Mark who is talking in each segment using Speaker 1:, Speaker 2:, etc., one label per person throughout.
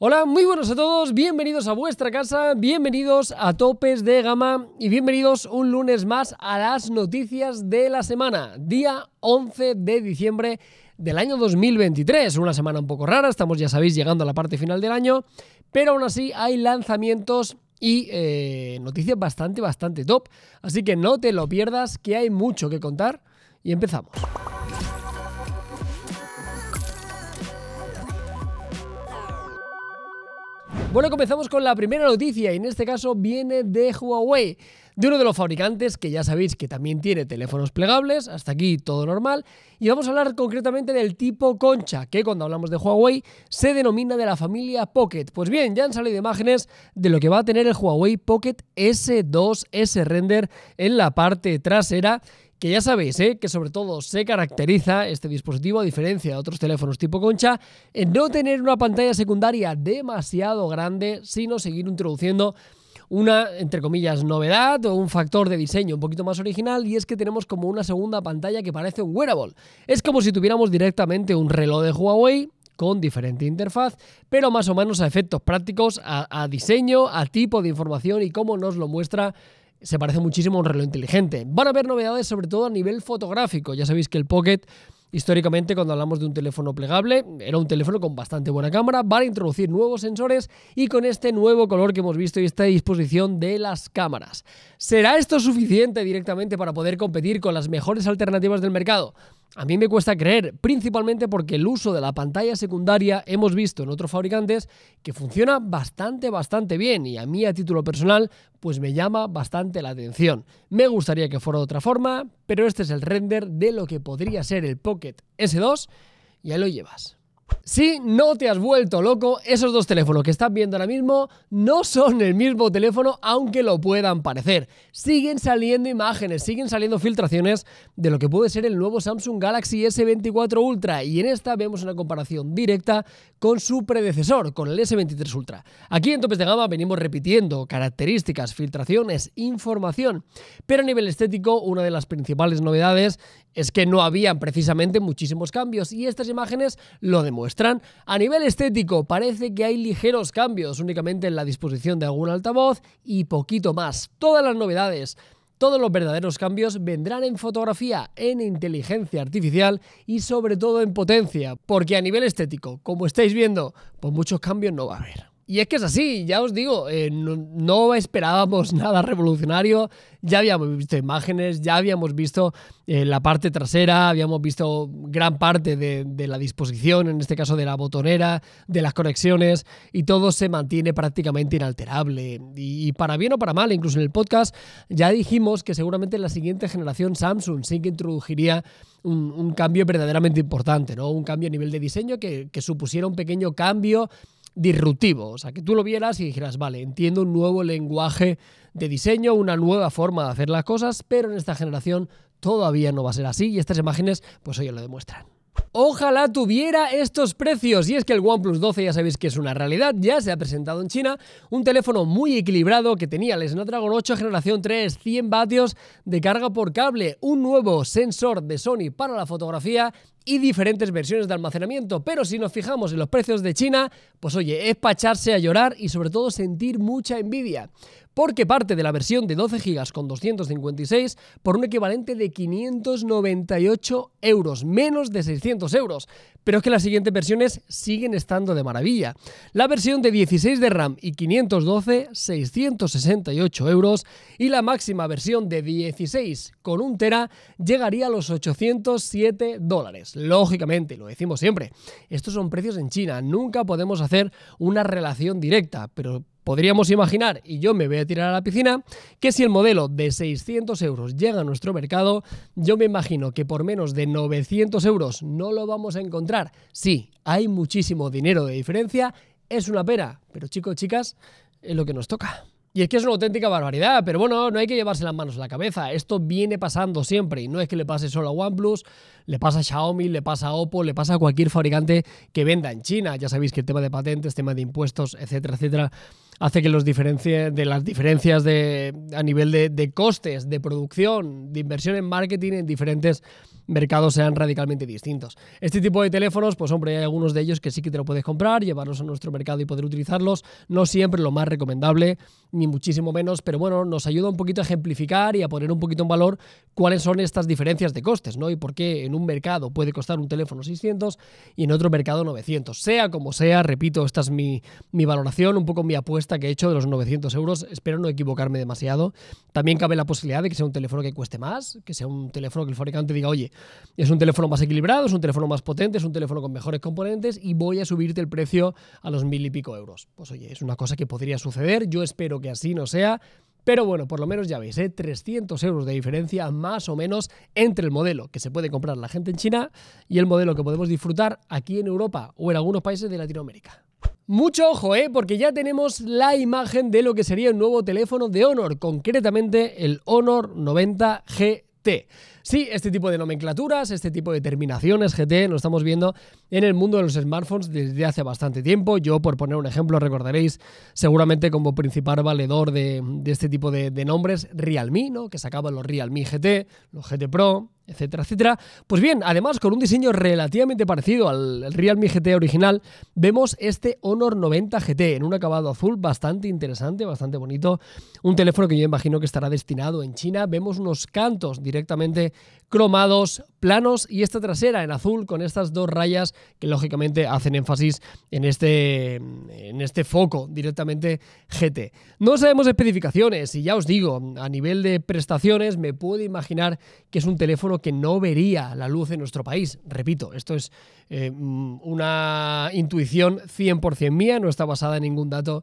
Speaker 1: Hola, muy buenos a todos, bienvenidos a vuestra casa, bienvenidos a Topes de Gama y bienvenidos un lunes más a las noticias de la semana, día 11 de diciembre del año 2023. Una semana un poco rara, estamos ya sabéis llegando a la parte final del año, pero aún así hay lanzamientos y eh, noticias bastante, bastante top. Así que no te lo pierdas, que hay mucho que contar y empezamos. Bueno, comenzamos con la primera noticia y en este caso viene de Huawei, de uno de los fabricantes que ya sabéis que también tiene teléfonos plegables, hasta aquí todo normal, y vamos a hablar concretamente del tipo concha, que cuando hablamos de Huawei se denomina de la familia Pocket. Pues bien, ya han salido imágenes de lo que va a tener el Huawei Pocket S2 S Render en la parte trasera que ya sabéis ¿eh? que sobre todo se caracteriza este dispositivo, a diferencia de otros teléfonos tipo concha, en no tener una pantalla secundaria demasiado grande, sino seguir introduciendo una, entre comillas, novedad o un factor de diseño un poquito más original y es que tenemos como una segunda pantalla que parece un wearable. Es como si tuviéramos directamente un reloj de Huawei con diferente interfaz, pero más o menos a efectos prácticos, a, diseño, a tipo de información y cómo nos lo muestra se parece muchísimo a un reloj inteligente. Van a haber novedades sobre todo a nivel fotográfico. Ya sabéis que el Pocket Históricamente, cuando hablamos de un teléfono plegable, era un teléfono con bastante buena cámara. Van a introducir nuevos sensores y con este nuevo color que hemos visto y esta disposición de las cámaras. ¿Será esto suficiente directamente para poder competir con las mejores alternativas del mercado? A mí me cuesta creer, principalmente porque el uso de la pantalla secundaria hemos visto en otros fabricantes que funciona bastante, bastante bien y a mí a título personal pues me llama bastante la atención. Me gustaría que fuera de otra forma, pero este es el render de lo que podría ser el Pocket S2 y ahí lo llevas. Si no te has vuelto loco, esos dos teléfonos que están viendo ahora mismo no son el mismo teléfono, aunque lo puedan parecer. Siguen saliendo imágenes, siguen saliendo filtraciones de lo que puede ser el nuevo Samsung Galaxy S24 Ultra y en esta vemos una comparación directa con su predecesor, con el S23 Ultra. Aquí en Topes de Gama venimos repitiendo características, filtraciones, información, pero a nivel estético una de las principales novedades es que no habían precisamente muchísimos cambios y estas imágenes lo demuestran muestran A nivel estético, parece que hay ligeros cambios únicamente en la disposición de algún altavoz y poquito más. Todas las novedades todos los verdaderos cambios vendrán en fotografía, en inteligencia artificial y sobre todo en potencia, porque a nivel estético, como estáis viendo, pues muchos cambios no va a haber. Y es que es así, ya os digo, eh, no, esperábamos nada revolucionario, ya habíamos visto imágenes, ya habíamos visto eh, la parte trasera, habíamos visto gran parte de, la disposición, en este caso de la botonera, de las conexiones, y todo se mantiene prácticamente inalterable. Y, para bien o para mal, incluso en el podcast, ya dijimos que seguramente la siguiente generación Samsung sí que introduciría un, cambio verdaderamente importante, ¿no? un cambio a nivel de diseño que supusiera un pequeño cambio disruptivo, o sea, que tú lo vieras y dijeras, vale, entiendo un nuevo lenguaje de diseño, una nueva forma de hacer las cosas, pero en esta generación todavía no va a ser así y estas imágenes pues hoy lo demuestran. Ojalá tuviera estos precios. Y es que el OnePlus 12 ya sabéis que es una realidad, ya se ha presentado en China. Un teléfono muy equilibrado que tenía el Snapdragon 8 generación 3, 100 vatios de carga por cable, un nuevo sensor de Sony para la fotografía y diferentes versiones de almacenamiento. Pero si nos fijamos en los precios de China, pues oye, es para a llorar y sobre todo sentir mucha envidia. Porque parte de la versión de 12 GB con 256 por un equivalente de 598 euros, menos de 600 euros pero es que las siguientes versiones siguen estando de maravilla. La versión de 16 de RAM y 512, 668 euros, y la máxima versión de 16 con 1 tera llegaría a los 807 dólares. Lógicamente, lo decimos siempre, estos son precios en China, nunca podemos hacer una relación directa, pero Podríamos imaginar, y yo me voy a tirar a la piscina, que si el modelo de 600 euros llega a nuestro mercado, yo me imagino que por menos de 900 euros no lo vamos a encontrar. Sí, hay muchísimo dinero de diferencia, es una pera, pero chicos, chicas, es lo que nos toca. Y es que es una auténtica barbaridad, pero bueno, no hay que llevarse las manos a la cabeza. Esto viene pasando siempre y no es que le pase solo a OnePlus, le pasa a Xiaomi, le pasa a Oppo, le pasa a cualquier fabricante que venda en China. Ya sabéis que el tema de patentes, tema de impuestos, etcétera, etcétera, hace que los de las diferencias de, a nivel de, costes, de producción, de inversión en marketing en diferentes mercados sean radicalmente distintos. Este tipo de teléfonos, pues hombre, hay algunos de ellos que sí que te lo puedes comprar, llevarlos a nuestro mercado y poder utilizarlos. No siempre lo más recomendable, ni muchísimo menos, pero bueno, nos ayuda un poquito a ejemplificar y a poner un poquito en valor cuáles son estas diferencias de costes, ¿no? Y por qué en un mercado puede costar un teléfono 600 y en otro mercado 900. Sea como sea, repito, esta es mi, mi valoración, un poco mi apuesta que he hecho de los 900 euros. Espero no equivocarme demasiado. También cabe la posibilidad de que sea un teléfono que cueste más, que sea un teléfono que el fabricante diga, oye, es un teléfono más equilibrado, es un teléfono más potente, es un teléfono con mejores componentes y voy a subirte el precio a los mil y pico euros. Pues oye, es una cosa que podría suceder. Yo espero que así no sea. Pero bueno, por lo menos ya veis, 300 ¿eh? euros de diferencia más o menos entre el modelo que se puede comprar la gente en China y el modelo que podemos disfrutar aquí en Europa o en algunos países de Latinoamérica. Mucho ojo, ¿eh? porque ya tenemos la imagen de lo que sería el nuevo teléfono de Honor, concretamente el Honor 90 GT. Sí, este tipo de nomenclaturas, este tipo de terminaciones GT lo estamos viendo en el mundo de los smartphones desde hace bastante tiempo. Yo, por poner un ejemplo, recordaréis seguramente como principal valedor de, este tipo de, nombres Realme, ¿no? que sacaban los Realme GT, los GT Pro, etcétera, etcétera. Pues bien, además con un diseño relativamente parecido al, Realme GT original, vemos este Honor 90 GT en un acabado azul bastante interesante, bastante bonito. Un teléfono que yo imagino que estará destinado en China. Vemos unos cantos directamente cromados, planos y esta trasera en azul con estas dos rayas que lógicamente hacen énfasis en este, en este foco directamente GT. No sabemos especificaciones y ya os digo, a nivel de prestaciones me puedo imaginar que es un teléfono que no vería la luz en nuestro país. Repito, esto es eh, mm, una intuición 100% mía, no está basada en ningún dato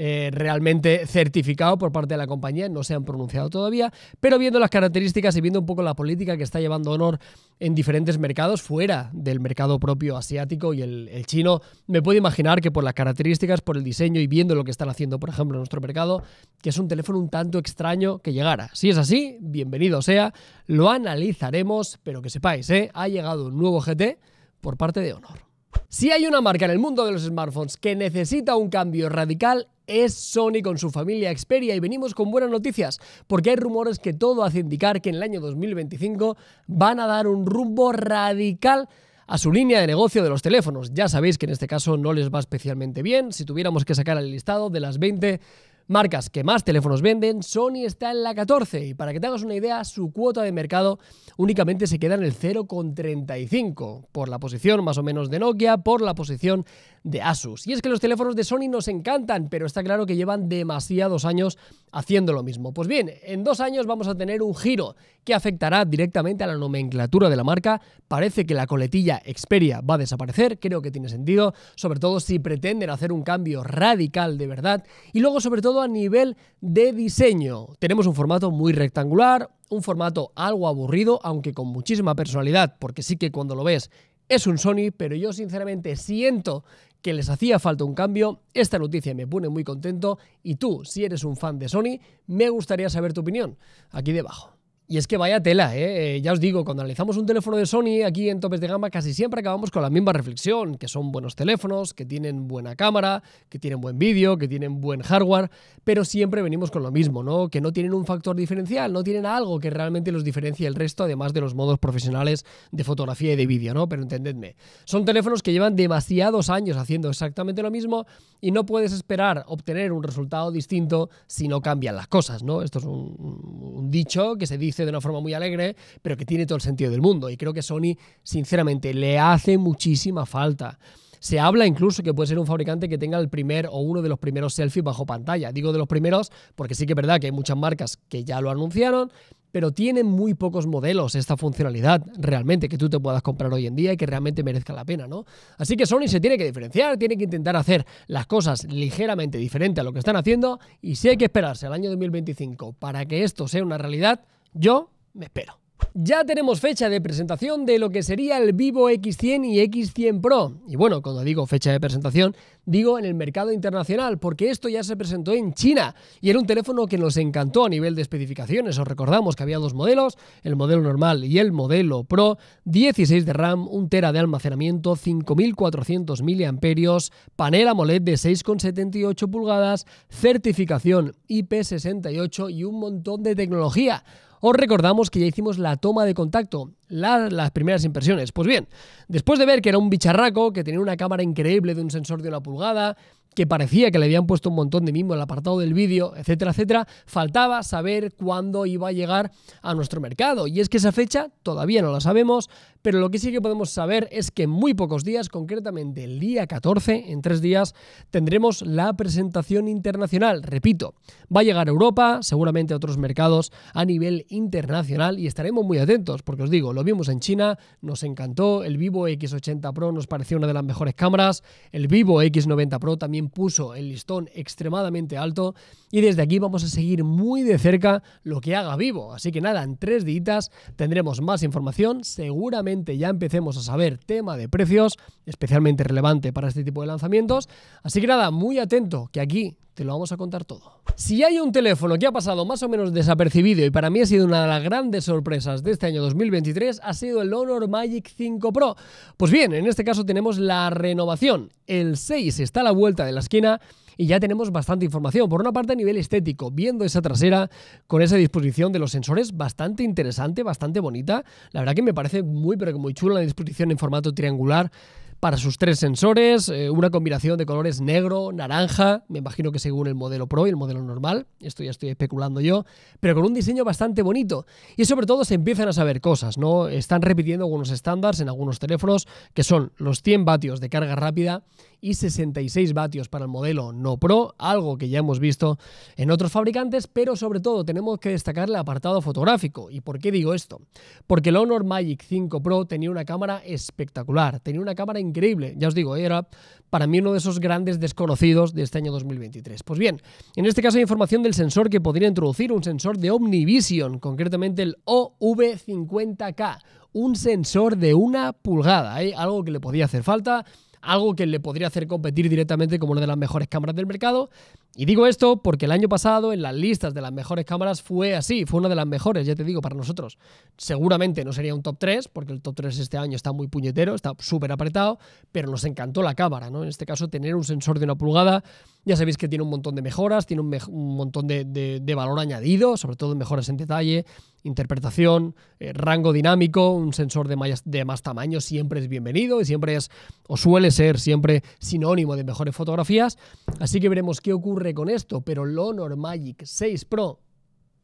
Speaker 1: eh, realmente certificado por parte de la compañía, no se han pronunciado todavía, pero viendo las características y viendo un poco la política que está llevando Honor en diferentes mercados, fuera del mercado propio asiático y el, chino, me puedo imaginar que por las características, por el diseño y viendo lo que están haciendo, por ejemplo, en nuestro mercado, que es un teléfono un tanto extraño que llegara. Si es así, bienvenido sea, lo analizaremos, pero que sepáis, ¿eh? ha llegado un nuevo GT por parte de Honor. Si hay una marca en el mundo de los smartphones que necesita un cambio radical es Sony con su familia Xperia y venimos con buenas noticias, porque hay rumores que todo hace indicar que en el año 2025 van a dar un rumbo radical a su línea de negocio de los teléfonos. Ya sabéis que en este caso no les va especialmente bien. Si tuviéramos que sacar el listado de las 20 marcas que más teléfonos venden, Sony está en la 14 y para que te hagas una idea, su cuota de mercado únicamente se queda en el 0,35 por la posición más o menos de Nokia, por la posición de Asus. Y es que los teléfonos de Sony nos encantan, pero está claro que llevan demasiados años haciendo lo mismo. Pues bien, en dos años vamos a tener un giro que afectará directamente a la nomenclatura de la marca. Parece que la coletilla Xperia va a desaparecer, creo que tiene sentido, sobre todo si pretenden hacer un cambio radical de verdad. Y luego, sobre todo, a nivel de diseño. Tenemos un formato muy rectangular, un formato algo aburrido, aunque con muchísima personalidad, porque sí que cuando lo ves es un Sony, pero yo sinceramente siento que les hacía falta un cambio. Esta noticia me pone muy contento y tú, si eres un fan de Sony, me gustaría saber tu opinión aquí debajo. Y es que vaya tela, ¿eh? ¿eh? ya os digo, cuando analizamos un teléfono de Sony aquí en topes de gama casi siempre acabamos con la misma reflexión, que son buenos teléfonos, que tienen buena cámara, que tienen buen vídeo, que tienen buen hardware, pero siempre venimos con lo mismo, ¿no? Que no tienen un factor diferencial, no tienen algo que realmente los diferencie del resto, además de los modos profesionales de fotografía y de vídeo, ¿no? Pero entendedme, son teléfonos que llevan demasiados años haciendo exactamente lo mismo y no puedes esperar obtener un resultado distinto si no cambian las cosas, ¿no? Esto es un dicho que se dice de una forma muy alegre, pero que tiene todo el sentido del mundo. Y creo que Sony, sinceramente, le hace muchísima falta. Se habla incluso que puede ser un fabricante que tenga el primer o uno de los primeros selfies bajo pantalla. Digo de los primeros porque sí que es verdad que hay muchas marcas que ya lo anunciaron, pero tienen muy pocos modelos esta funcionalidad realmente que tú te puedas comprar hoy en día y que realmente merezca la pena, ¿no? Así que Sony se tiene que diferenciar, tiene que intentar hacer las cosas ligeramente diferente a lo que están haciendo y si hay que esperarse al año 2025 para que esto sea una realidad, yo me espero. Ya tenemos fecha de presentación de lo que sería el Vivo X100 y X100 Pro. Y bueno, cuando digo fecha de presentación, digo en el mercado internacional, porque esto ya se presentó en China y era un teléfono que nos encantó a nivel de especificaciones. Os recordamos que había dos modelos, el modelo normal y el modelo Pro, 16 de RAM, 1 tera de almacenamiento, 5400 mAh, panel AMOLED de 6,78 pulgadas, certificación IP68 y un montón de tecnología os recordamos que ya hicimos la toma de contacto, las primeras impresiones. Pues bien, después de ver que era un bicharraco, que tenía una cámara increíble de un sensor de una pulgada, que parecía que le habían puesto un montón de mimo en el apartado del vídeo, etcétera, etcétera, faltaba saber cuándo iba a llegar a nuestro mercado. Y es que esa fecha todavía no la sabemos, pero lo que sí que podemos saber es que en muy pocos días, concretamente el día 14, en tres días, tendremos la presentación internacional. Repito, va a llegar a Europa, seguramente a otros mercados a nivel internacional y estaremos muy atentos, porque os digo, lo vimos en China, nos encantó, el Vivo X80 Pro nos pareció una de las mejores cámaras, el Vivo X90 Pro también puso el listón extremadamente alto y desde aquí vamos a seguir muy de cerca lo que haga vivo. Así que nada, en tres días tendremos más información, seguramente ya empecemos a saber tema de precios, especialmente relevante para este tipo de lanzamientos. Así que nada, muy atento, que aquí te lo vamos a contar todo. Si hay un teléfono que ha pasado más o menos desapercibido y para mí ha sido una de las grandes sorpresas de este año 2023, ha sido el Honor Magic 5 Pro. Pues bien, en este caso tenemos la renovación. El 6 está a la vuelta de la esquina y ya tenemos bastante información. Por una parte, a nivel estético, viendo esa trasera con esa disposición de los sensores, bastante interesante, bastante bonita. La verdad que me parece muy, pero que muy chula la disposición en formato triangular para sus tres sensores, eh, una combinación de colores negro, naranja, me imagino que según el modelo Pro y el modelo normal, esto ya estoy especulando yo, pero con un diseño bastante bonito. Y sobre todo se empiezan a saber cosas, ¿no? Están repitiendo algunos estándares en algunos teléfonos, que son los 100 vatios de carga rápida y 66 vatios para el modelo No Pro, algo que ya hemos visto en otros fabricantes, pero sobre todo tenemos que destacar el apartado fotográfico. ¿Y por qué digo esto? Porque el Honor Magic 5 Pro tenía una cámara espectacular, tenía una cámara increíble, ya os digo, era para mí uno de esos grandes desconocidos de este año 2023. Pues bien, en este caso hay información del sensor que podría introducir, un sensor de OmniVision, concretamente el OV50K, un sensor de una pulgada, hay ¿eh? algo que le podía hacer falta algo que le podría hacer competir directamente como una de las mejores cámaras del mercado. Y digo esto porque el año pasado en las listas de las mejores cámaras fue así, fue una de las mejores, ya te digo, para nosotros. Seguramente no sería un top 3, porque el top 3 este año está muy puñetero, está súper apretado, pero nos encantó la cámara, ¿no? En este caso, tener un sensor de una pulgada ya sabéis que tiene un montón de mejoras, tiene un, montón de, valor añadido, sobre todo mejoras en detalle, interpretación, eh, rango dinámico, un sensor de más, de más tamaño siempre es bienvenido y siempre es, o suele ser siempre sinónimo de mejores fotografías. Así que veremos qué ocurre con esto, pero el Honor Magic 6 Pro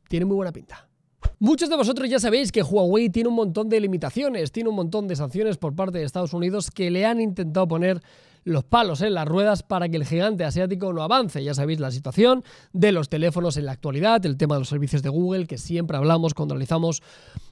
Speaker 1: tiene muy buena pinta. Muchos de vosotros ya sabéis que Huawei tiene un montón de limitaciones, tiene un montón de sanciones por parte de Estados Unidos que le han intentado poner los palos en las ruedas para que el gigante asiático no avance. Ya sabéis la situación de los teléfonos en la actualidad, el tema de los servicios de Google, que siempre hablamos cuando realizamos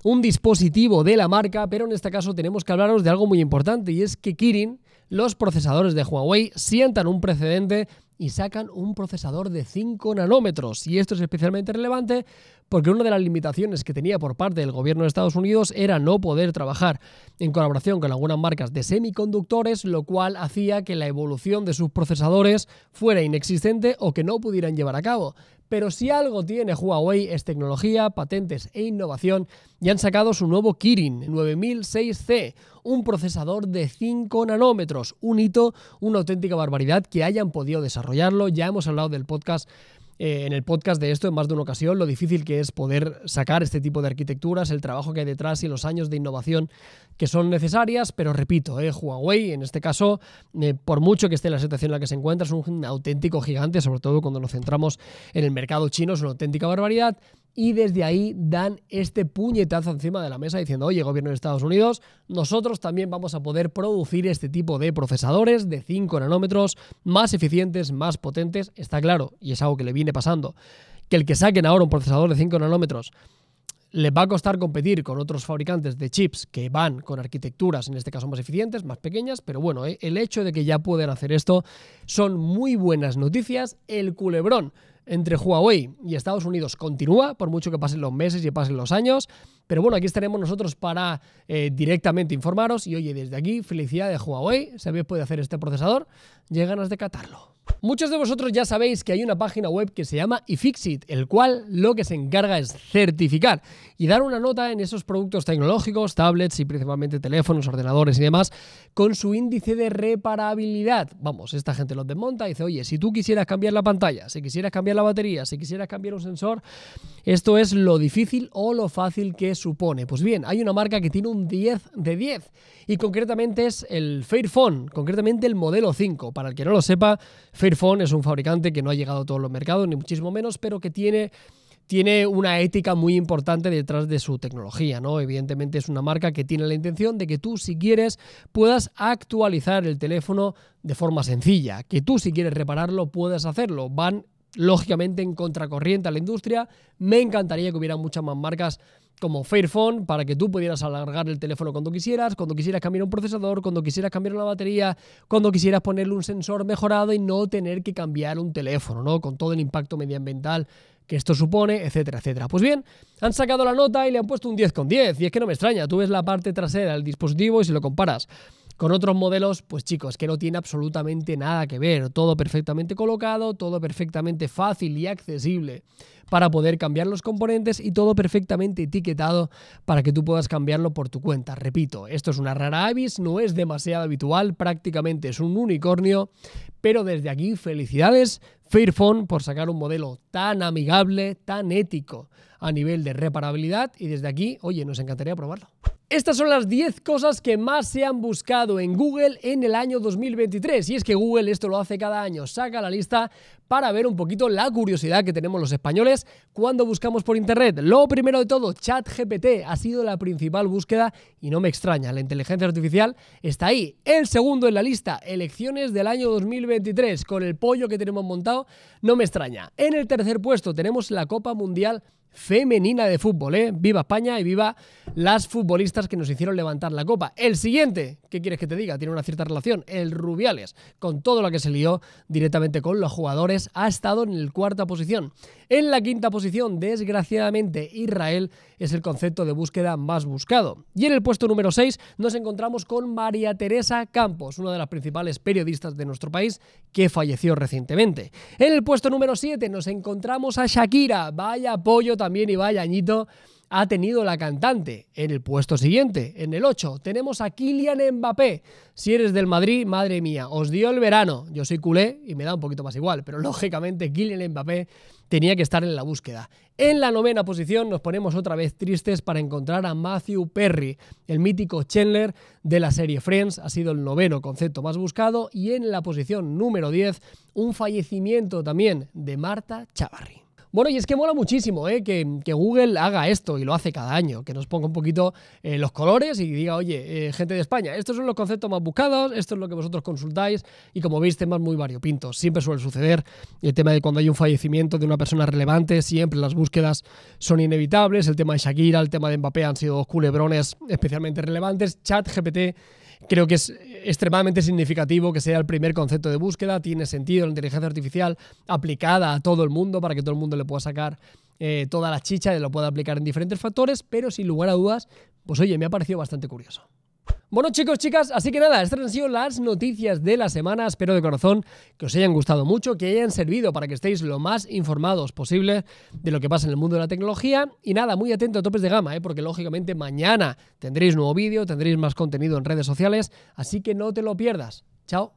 Speaker 1: un dispositivo de la marca, pero en este caso tenemos que hablaros de algo muy importante y es que Kirin, los procesadores de Huawei, sientan un precedente y sacan un procesador de 5 nanómetros. Y esto es especialmente relevante porque una de las limitaciones que tenía por parte del gobierno de Estados Unidos era no poder trabajar en colaboración con algunas marcas de semiconductores, lo cual hacía que la evolución de sus procesadores fuera inexistente o que no pudieran llevar a cabo. Pero si algo tiene Huawei es tecnología, patentes e innovación y han sacado su nuevo Kirin 9006C, un procesador de 5 nanómetros, un hito, una auténtica barbaridad que hayan podido desarrollarlo. Ya hemos hablado del podcast eh, en el podcast de esto en más de una ocasión, lo difícil que es poder sacar este tipo de arquitecturas, el trabajo que hay detrás y los años de innovación que son necesarias, pero repito, eh, Huawei en este caso, eh, por mucho que esté en la situación en la que se encuentra, es un auténtico gigante, sobre todo cuando nos centramos en el mercado chino, es una auténtica barbaridad y desde ahí dan este puñetazo encima de la mesa diciendo, oye, gobierno de Estados Unidos, nosotros también vamos a poder producir este tipo de procesadores de 5 nanómetros más eficientes, más potentes, está claro, y es algo que le viene pasando, que el que saquen ahora un procesador de 5 nanómetros les va a costar competir con otros fabricantes de chips que van con arquitecturas, en este caso más eficientes, más pequeñas, pero bueno, eh, el hecho de que ya puedan hacer esto son muy buenas noticias. El culebrón entre Huawei y Estados Unidos continúa, por mucho que pasen los meses y pasen los años. Pero bueno, aquí estaremos nosotros para eh, directamente informaros. Y oye, desde aquí, felicidad de Huawei, si habéis puede hacer este procesador, ganas de catarlo. Muchos de vosotros ya sabéis que hay una página web que se llama iFixit, el cual lo que se encarga es certificar y dar una nota en esos productos tecnológicos, tablets y principalmente teléfonos, ordenadores y demás, con su índice de reparabilidad. Vamos, esta gente los desmonta y dice, oye, si tú quisieras cambiar la pantalla, si quisieras cambiar la batería, si quisieras cambiar un sensor, esto es lo difícil o lo fácil que supone. Pues bien, hay una marca que tiene un 10 de 10 y concretamente es el Fairphone, concretamente el modelo 5. Para el que no lo sepa, Fairphone es un fabricante que no ha llegado a todos los mercados, ni muchísimo menos, pero que tiene tiene una ética muy importante detrás de su tecnología, ¿no? Evidentemente es una marca que tiene la intención de que tú, si quieres, puedas actualizar el teléfono de forma sencilla, que tú, si quieres repararlo, puedas hacerlo. Van lógicamente en contracorriente a la industria. Me encantaría que hubiera muchas más marcas como Fairphone para que tú pudieras alargar el teléfono cuando quisieras, cuando quisieras cambiar un procesador, cuando quisieras cambiar una batería, cuando quisieras ponerle un sensor mejorado y no tener que cambiar un teléfono, ¿no? Con todo el impacto medioambiental que esto supone, etcétera, etcétera. Pues bien, han sacado la nota y le han puesto un 10 con 10 y es que no me extraña, tú ves la parte trasera del dispositivo y si lo comparas con otros modelos, pues chicos, que no tiene absolutamente nada que ver, todo perfectamente colocado, todo perfectamente fácil y accesible para poder cambiar los componentes y todo perfectamente etiquetado para que tú puedas cambiarlo por tu cuenta. Repito, esto es una rara avis, no es demasiado habitual, prácticamente es un unicornio, pero desde aquí felicidades Fairphone por sacar un modelo tan amigable, tan ético a nivel de reparabilidad y desde aquí, oye, nos encantaría probarlo. Estas son las 10 cosas que más se han buscado en Google en el año 2023. Y es que Google esto lo hace cada año. Saca la lista para ver un poquito la curiosidad que tenemos los españoles cuando buscamos por Internet. Lo primero de todo, ChatGPT ha sido la principal búsqueda y no me extraña, la inteligencia artificial está ahí. El segundo en la lista, elecciones del año 2023, con el pollo que tenemos montado, no me extraña. En el tercer puesto tenemos la Copa Mundial femenina de fútbol. ¿eh? Viva España y viva las futbolistas que nos hicieron levantar la copa. El siguiente, ¿qué quieres que te diga? Tiene una cierta relación. El Rubiales, con todo lo que se lió directamente con los jugadores, ha estado en el cuarta posición. En la quinta posición, desgraciadamente, Israel es el concepto de búsqueda más buscado. Y en el puesto número 6 nos encontramos con María Teresa Campos, una de las principales periodistas de nuestro país que falleció recientemente. En el puesto número 7 nos encontramos a Shakira. Vaya apoyo también y vaya añito ha tenido la cantante. En el puesto siguiente, en el 8, tenemos a Kylian Mbappé. Si eres del Madrid, madre mía, os dio el verano. Yo soy culé y me da un poquito más igual, pero lógicamente Kylian Mbappé tenía que estar en la búsqueda. En la novena posición nos ponemos otra vez tristes para encontrar a Matthew Perry, el mítico Chandler de la serie Friends, ha sido el noveno concepto más buscado y en la posición número 10 un fallecimiento también de Marta Chavarri. Bueno, y es que mola muchísimo ¿eh? que, Google haga esto y lo hace cada año, que nos ponga un poquito eh, los colores y diga, oye, eh, gente de España, estos son los conceptos más buscados, esto es lo que vosotros consultáis y como veis temas muy variopintos. Siempre suele suceder el tema de cuando hay un fallecimiento de una persona relevante, siempre las búsquedas son inevitables, el tema de Shakira, el tema de Mbappé han sido dos culebrones especialmente relevantes, chat, GPT, creo que es extremadamente significativo que sea el primer concepto de búsqueda, tiene sentido la inteligencia artificial aplicada a todo el mundo para que todo el mundo le pueda sacar eh, toda la chicha y lo pueda aplicar en diferentes factores, pero sin lugar a dudas, pues oye, me ha parecido bastante curioso. Bueno chicos, chicas, así que nada, estas han sido las noticias de la semana. Espero de corazón que os hayan gustado mucho, que hayan servido para que estéis lo más informados posible de lo que pasa en el mundo de la tecnología. Y nada, muy atento a topes de gama, ¿eh? porque lógicamente mañana tendréis nuevo vídeo, tendréis más contenido en redes sociales, así que no te lo pierdas. Chao.